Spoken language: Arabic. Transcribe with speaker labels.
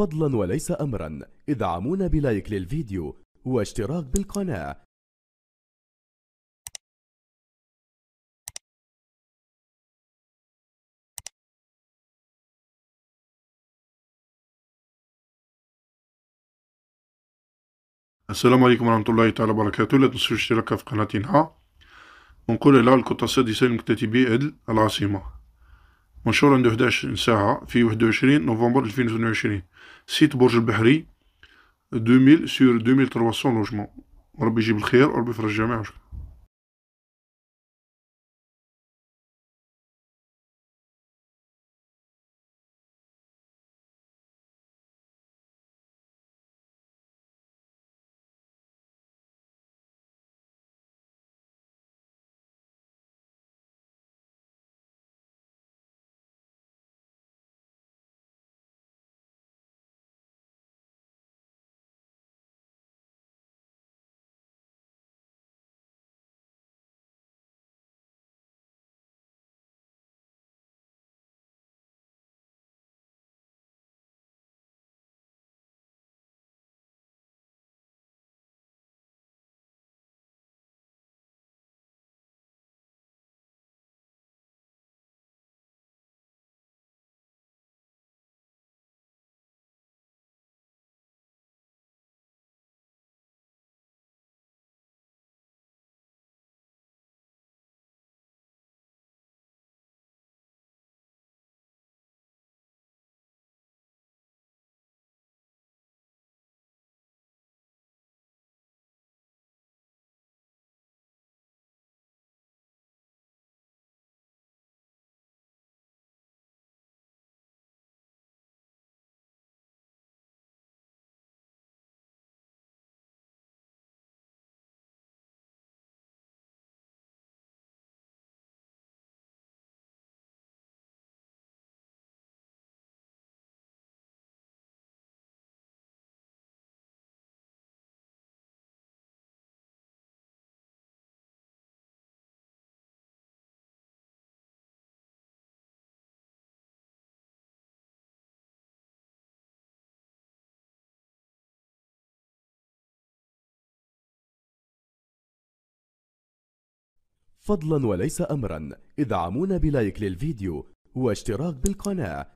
Speaker 1: فضلا وليس أمرا ادعمونا بلايك للفيديو واشتراك
Speaker 2: بالقناة السلام عليكم ورحمة
Speaker 3: الله تعالى وبركاته لا تنسوا الاشتراك في قناتنا ونقول إلى القطاع السادسة المكتتبي العاصمة منشور عنده 11 ساعة في 21 نوفمبر 2022 سيت برج البحري 2000 سور 2300 لوجمون ربي يجيب الخير وربي يفرج الجميع وشكرا
Speaker 2: فضلا وليس أمرا
Speaker 1: ادعمونا بلايك للفيديو واشتراك بالقناة